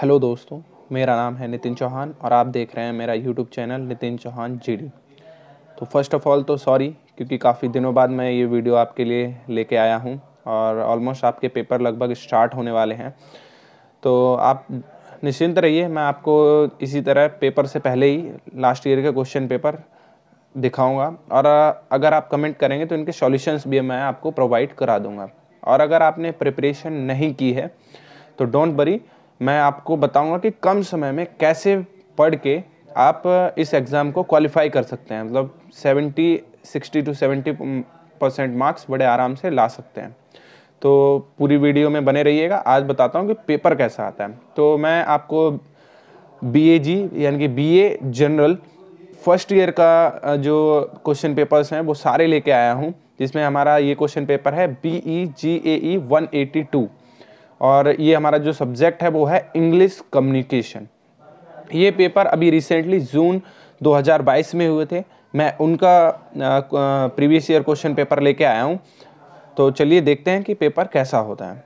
hello दोस्तों मेरा नाम है नितिन चौहान और आप देख रहे हैं मेरा यूट्यूब चैनल नितिन चौहान जी तो फर्स्ट ऑफ़ ऑल तो सॉरी क्योंकि काफ़ी दिनों बाद मैं ये वीडियो आपके लिए लेके आया हूँ और ऑलमोस्ट आपके पेपर लगभग स्टार्ट होने वाले हैं तो आप निश्चिंत रहिए मैं आपको इसी तरह पेपर से पहले ही लास्ट ईयर के क्वेश्चन पेपर दिखाऊंगा और अगर आप कमेंट करेंगे तो इनके सॉल्यूशंस भी मैं आपको प्रोवाइड करा दूंगा और अगर आपने प्रिपरेशन नहीं की है तो डोंट बरी मैं आपको बताऊंगा कि कम समय में कैसे पढ़ के आप इस एग्ज़ाम को क्वालिफाई कर सकते हैं मतलब seventy sixty to seventy percent marks बड़े आराम से ला सकते हैं तो पूरी वीडियो में बने रहिएगा आज बताता हूँ कि पेपर कैसा आता है तो मैं आपको बी ए जी यानी कि B A general first year का जो क्वेश्चन पेपर्स हैं वो सारे लेके आया हूँ जिसमें हमारा ये क्वेश्चन पेपर है B E G A E one eighty two और ये हमारा जो सब्जेक्ट है वो है इंग्लिश कम्युनिकेशन ये पेपर अभी रिसेंटली जून 2022 में हुए थे मैं उनका प्रीवियस ईयर क्वेश्चन पेपर लेके आया हूँ तो चलिए देखते हैं कि पेपर कैसा होता है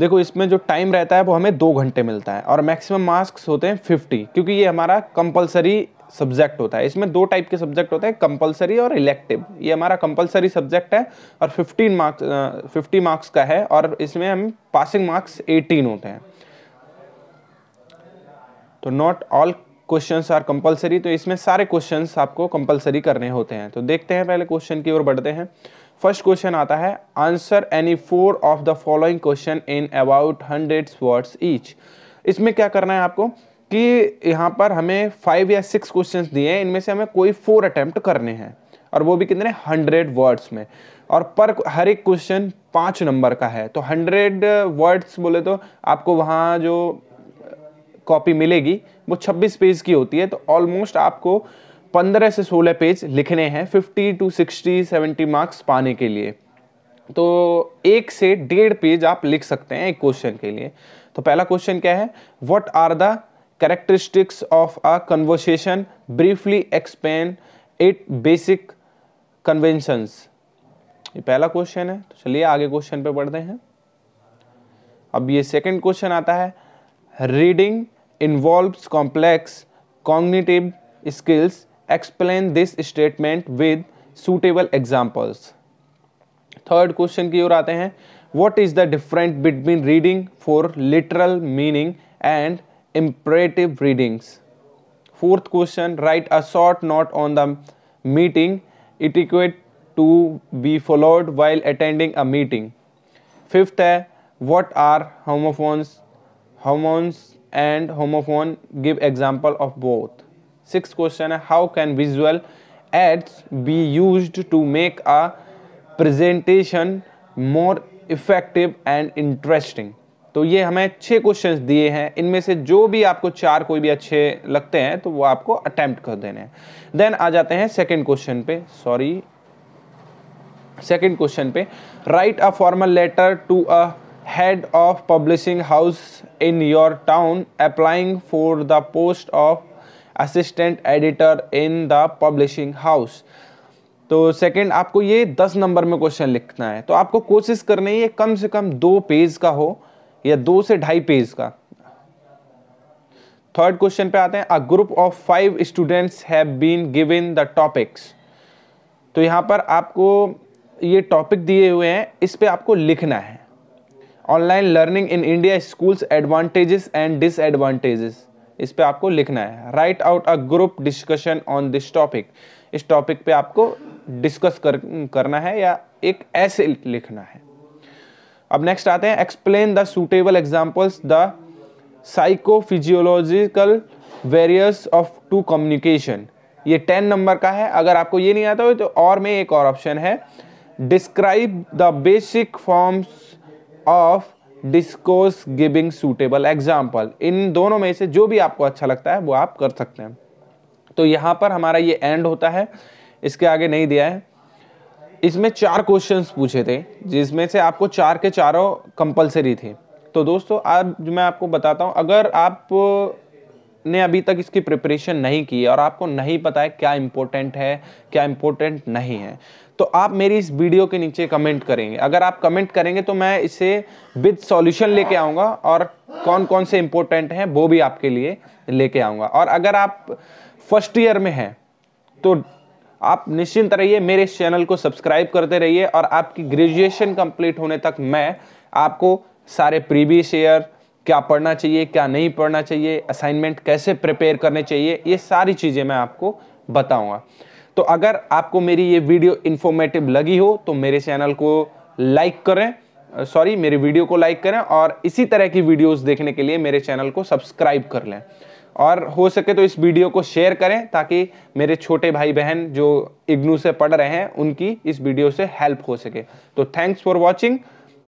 देखो इसमें जो टाइम रहता है वो हमें दो घंटे मिलता है और मैक्सिमम मार्क्स होते हैं फिफ्टी क्योंकि ये हमारा कंपलसरी सब्जेक्ट होता है इसमें दो टाइप के सब्जेक्ट होते हैं कंपलसरी और इलेक्टिव ये हमारा कंपलसरी सब्जेक्ट है और फिफ्टीन मार्क्स फिफ्टी मार्क्स का है और इसमें हम पासिंग मार्क्स एटीन होते हैं तो not all questions are compulsory तो इसमें सारे क्वेश्चंस आपको कंपलसरी करने होते हैं तो देखते हैं पहले क्वेश्चन की ओर बढ़ते हैं फर्स्ट क्वेश्चन आता है answer any four of the following question in about hundred words each इसमें क्या करना है आपको कि यहाँ पर हमें फाइव या सिक्स क्वेश्चंस दिए हैं इनमें से हमें कोई फोर अटेम्प्ट करने हैं और वो भी कितने हंड्रेड वर्ड्स में और पर हर एक क्वेश्चन पाँच नंबर का है तो हंड्रेड वर्ड्स बोले तो आपको वहाँ जो कॉपी मिलेगी वो छब्बीस पेज की होती है तो ऑलमोस्ट आपको पंद्रह से सोलह पेज लिखने हैं fifty to sixty seventy marks पाने के लिए तो एक से डेढ़ पेज आप लिख सकते हैं एक क्वेश्चन के लिए तो पहला क्वेश्चन क्या है what are the characteristics of a conversation briefly explain it basic conventions ये पहला क्वेश्चन है तो चलिए आगे क्वेश्चन पे पढ़ते हैं अब ये सेकंड क्वेश्चन आता है reading involve complex cognitive skills explain this statement with suitable examples third question की ओर आते हैं what is the different between reading for literal meaning and imperative readings fourth question write a short note on the meeting etiquette to be followed while attending a meeting fifth है what are homophones homonyms and homophone give example of both six question है how can visual ads B used to make a presentation more effective and interesting तो ये हमें छः questions दिए हैं इनमें से जो भी आपको चार कोई भी अच्छे लगते हैं तो वो आपको अटैम्प्ट कर देने हैं देन आ जाते हैं सेकेंड क्वेश्चन पे सॉरी सेकेंड क्वेश्चन पे write a formal letter to a head of publishing house in your town applying for the post of assistant editor in the publishing house तो second आपको ये दस number में question लिखना है तो आपको कोशिश करनी है कम से कम दो पेज का हो या दो से ढाई पेज का थर्ड क्वेश्चन पे आते हैं a group of five students have been given the topics तो यहाँ पर आपको ये टॉपिक दिए हुए हैं इस पर आपको लिखना है online learning in India schools advantages and disadvantages इस पर आपको लिखना है write out a group discussion on this topic इस टॉपिक पे आपको डिस्कस कर, करना है या एक ऐसे लिखना है अब नेक्स्ट आते हैं explain the suitable examples the psychophysiological various of to communication ये टेन नंबर का है अगर आपको ये नहीं आता हो तो और में एक और ऑप्शन है describe the basic forms of discourse giving suitable example इन दोनों में से जो भी आपको अच्छा लगता है वो आप कर सकते हैं तो यहाँ पर हमारा ये एंड होता है इसके आगे नहीं दिया है इसमें चार क्वेश्चंस पूछे थे जिसमें से आपको चार के चारों कंपलसरी थे तो दोस्तों आज मैं आपको बताता हूँ अगर आप ने अभी तक इसकी प्रिपरेशन नहीं की है और आपको नहीं पता है क्या इम्पोर्टेंट है क्या इम्पोर्टेंट नहीं है तो आप मेरी इस वीडियो के नीचे कमेंट करेंगे अगर आप कमेंट करेंगे तो मैं इसे विद सॉल्यूशन लेके आऊँगा और कौन कौन से इम्पोर्टेंट हैं वो भी आपके लिए लेके आऊँगा और अगर आप फर्स्ट ईयर में हैं तो आप निश्चिंत रहिए मेरे इस चैनल को सब्सक्राइब करते रहिए और आपकी ग्रेजुएशन कंप्लीट होने तक मैं आपको सारे प्रीवियस ईयर क्या पढ़ना चाहिए क्या नहीं पढ़ना चाहिए असाइनमेंट कैसे प्रिपेयर करने चाहिए ये सारी चीज़ें मैं आपको बताऊंगा तो अगर आपको मेरी ये वीडियो इन्फॉर्मेटिव लगी हो तो मेरे चैनल को लाइक करें सॉरी मेरी वीडियो को लाइक करें और इसी तरह की वीडियोस देखने के लिए मेरे चैनल को सब्सक्राइब कर लें और हो सके तो इस वीडियो को शेयर करें ताकि मेरे छोटे भाई बहन जो इग्नू से पढ़ रहे हैं उनकी इस वीडियो से हेल्प हो सके तो थैंक्स फॉर वॉचिंग